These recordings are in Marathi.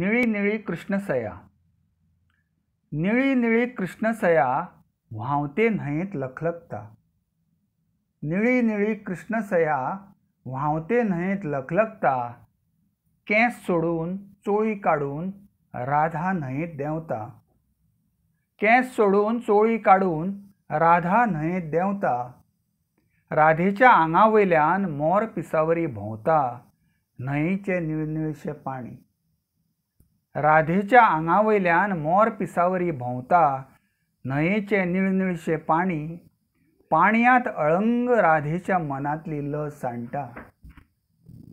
निळी निळी कृष्णसया निळी निळी कृष्णसया व्हावते नाहीत लखलखता निळी निळी कृष्णसया व्हावते नाहीत लखलखता केस सोडून चोळी काढून राधा न्हयेत देवता केस सोडून चोळी काढून राधा न्हयेत देवता राधेच्या आंगावयल्यान मोर पिसावरी भोंवता न्हंयेचे निळनिळशे पाणी राधेच्या आंगावयल्यान मोर पिसावरी भोंवता न्हयेचे निळनिळशे पाणी पाण्यात अळंग राधेच्या मनातली लस सांडटा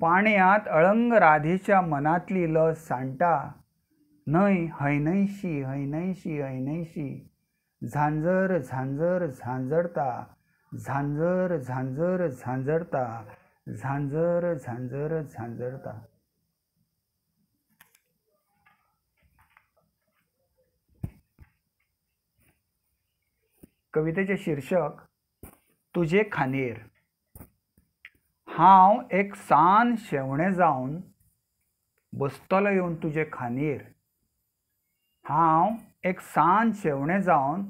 पाण्यात अळंग राधेच्या मनातली लस सांडटा न्हंय हैनयशी हैनयशी हैनयशी झांजर झांजर झांजडता झांजर झांजर झांजडता झांजर झांजर झांजडता कवितेचे शीर्षक तुझे खानेर हांव एक सान शेवणें जावन बसतलो येवन तुजे खानेर हांव एक सान शेवणें जावन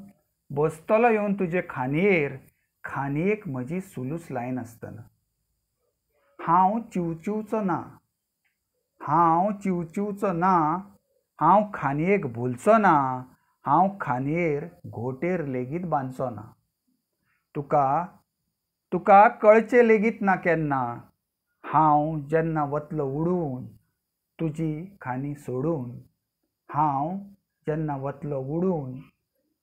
बसतलो येवन तुजे खांदयेर खांदयेक म्हजी सुलूस लायनासतना हांव चिवचिवचो ना हांव चिवचिवचो ना हांव खांदयेक भुलचो ना हांव खांदयेर घोटेर लेगीत बांदचो ना तुका तुका कळचें लेगीत ना केन्ना हांव जेन्ना वतलो उडून तुजी खानी सोडून हांव जेन्ना वतलो उडून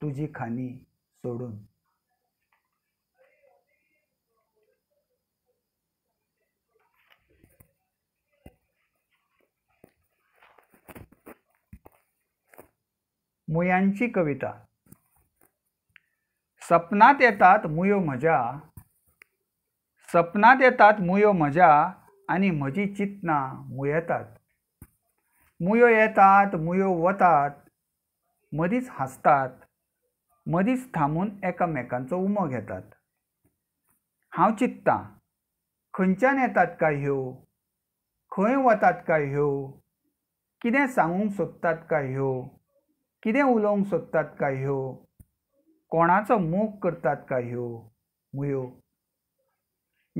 तुजी खानी सोडून मुयांची कविता सपनात येतात मुयो मजा सपनात येतात मुयो मजा आणि मजी चिंतना मुयेतात मुयो येतात मुयो वतात मधीच हसतात मधीच थांबून एकामेकांचो उमो घेतात हांव चित्तां खंयच्यान येतात काय ह्यो खंय वतात काय ह्यो कितें सांगूंक सोदतात काय ह्यो कितें उलोवंक सोदतात काय ह्यो कोणाचो मोग करतात काय ह्यो मुयो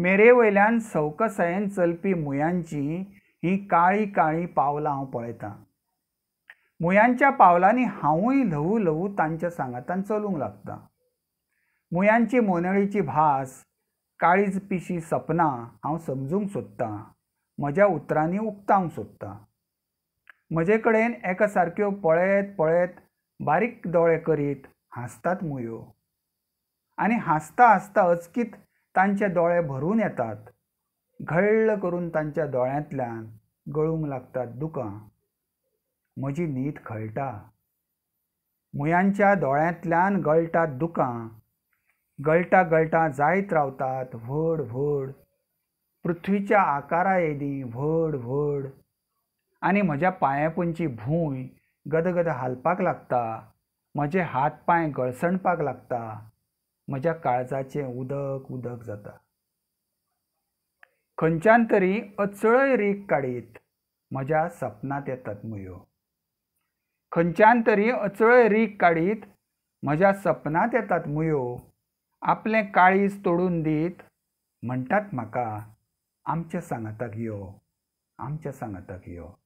मेरे वयल्यान सवकसायेन चलपी मुयांची ही काळी काळी पावलां हांव पळयतां मुयांच्या पावलांनी हांवूय ल्हवू ल्हवू तांच्या सांगातान चलूंक लागतां मुयांची मोनळीची भास काळीज पिशी सपनां हांव समजूंक सोदतां म्हज्या उतरांनी उक्तावंक सोदतां म्हजे कडेन एका सारक्यो पळयत पळयत बारीक दोळे करीत हांसतात मुयो आनी हांसता हांसता अचकीत तांचे दोळे भरून येतात घळ्ळ करून तांच्या दोळ्यांतल्यान गळूंक लागतात दुकां म्हजी न्हीद खळटा मुयांच्या दोळ्यांतल्यान गळटात दुकां गळटा गळटा जायत रावतात व्हड व्हड पृथ्वीच्या आकारा येदी व्हड व्हड आणि म्हज्या पांयापंची भूंय गदगद हालपाक लागता म्हजे हात पांय गळसणपाक लागता म्हज्या काळजाचें उदक उदक जाता खंयच्यान तरी अचळय रीक काडीत म्हज्या सपनांत येतात मुयो खंयच्यान तरी अचळय रीक काडीत म्हज्या सपनांत येतात मुयो आपलें काळीज तोडून दीत म्हणटात म्हाका आमच्या सांगाताक यो आमच्या सांगाताक यो